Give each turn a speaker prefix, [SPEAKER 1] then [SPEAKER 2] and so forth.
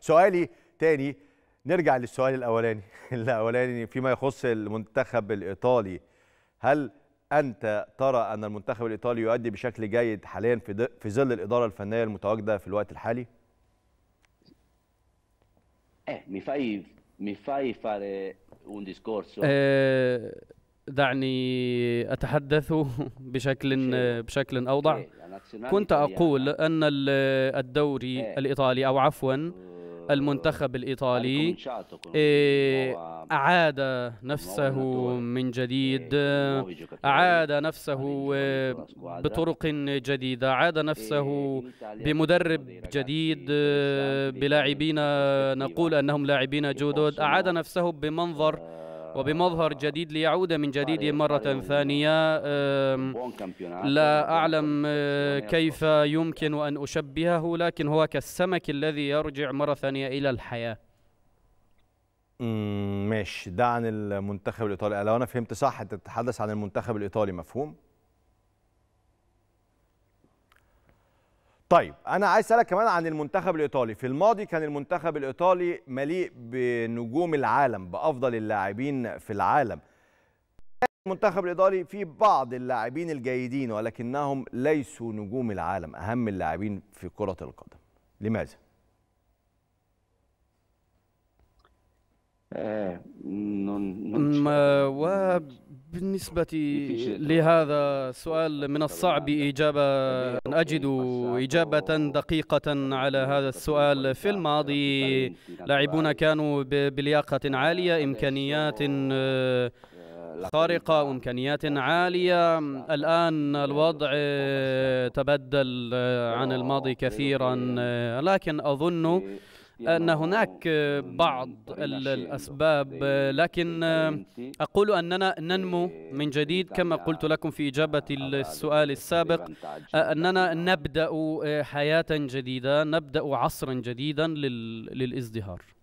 [SPEAKER 1] سؤالي تاني نرجع للسؤال الاولاني الاولاني فيما يخص المنتخب الايطالي هل انت ترى ان المنتخب الايطالي يؤدي بشكل جيد حاليا في في ظل الاداره الفنيه المتواجده في الوقت الحالي
[SPEAKER 2] ايه mi fai, mi fai fare eh, دعني اتحدث بشكل بشكل اوضح كنت اقول ان الدوري eh. الايطالي او عفوا oh. المنتخب الإيطالي إيه، أعاد نفسه من جديد إيه، أعاد نفسه بطرق جديدة أعاد نفسه إيه، بمدرب جديد آه، بلاعبين آه، نقول أنهم لاعبين جدد أعاد نفسه بمنظر آه، وبمظهر جديد ليعود من جديد مرة ثانية لا أعلم آه، كيف يمكن أن أشبهه لكن هو كالسمك الذي يرجع مرة ثانية إلى الحياة
[SPEAKER 1] ماشي ده عن المنتخب الإيطالي لو أنا فهمت صح أنت بتتحدث عن المنتخب الإيطالي مفهوم؟ طيب انا عايز اسالك كمان عن المنتخب الايطالي في الماضي كان المنتخب الايطالي مليء بنجوم العالم بافضل اللاعبين في العالم المنتخب الايطالي فيه بعض اللاعبين الجيدين ولكنهم ليسوا نجوم العالم اهم اللاعبين في كره القدم لماذا
[SPEAKER 2] آه، و بالنسبة لهذا السؤال من الصعب إجابة أن أجد إجابة دقيقة على هذا السؤال في الماضي لاعبون كانوا بلياقة عالية إمكانيات آه، خارقة وإمكانيات عالية الآن الوضع آه، تبدل آه، عن الماضي كثيرا لكن أظن أن هناك بعض الأسباب لكن أقول أننا ننمو من جديد كما قلت لكم في إجابة السؤال السابق أننا نبدأ آه، حياة جديدة نبدأ عصرا جديدا للازدهار